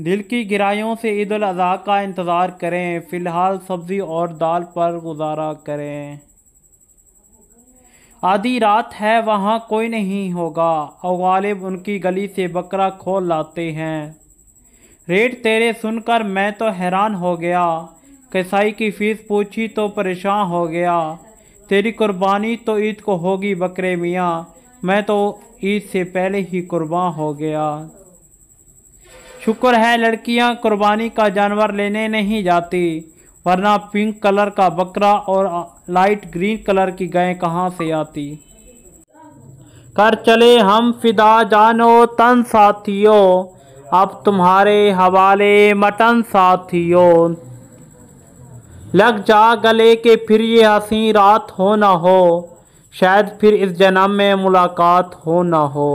दिल की गिरायों से ईद उल अजहा का इंतज़ार करें फ़िलहाल सब्ज़ी और दाल पर गुजारा करें आधी रात है वहाँ कोई नहीं होगा और गालिब उनकी गली से बकरा खोल लाते हैं रेट तेरे सुनकर मैं तो हैरान हो गया कसाई की फ़ीस पूछी तो परेशान हो गया तेरी कुर्बानी तो ईद को होगी बकरे मियाँ मैं तो ईद से पहले ही कुर्बान हो गया शुक्र है लड़कियां कुर्बानी का जानवर लेने नहीं जाती वरना पिंक कलर का बकरा और लाइट ग्रीन कलर की गाय कहाँ से आती कर चले हम फिदा जानो तन साथियों अब तुम्हारे हवाले मटन साथियों लग जा गले के फिर ये हसी रात हो ना हो शायद फिर इस जन्म में मुलाकात हो ना हो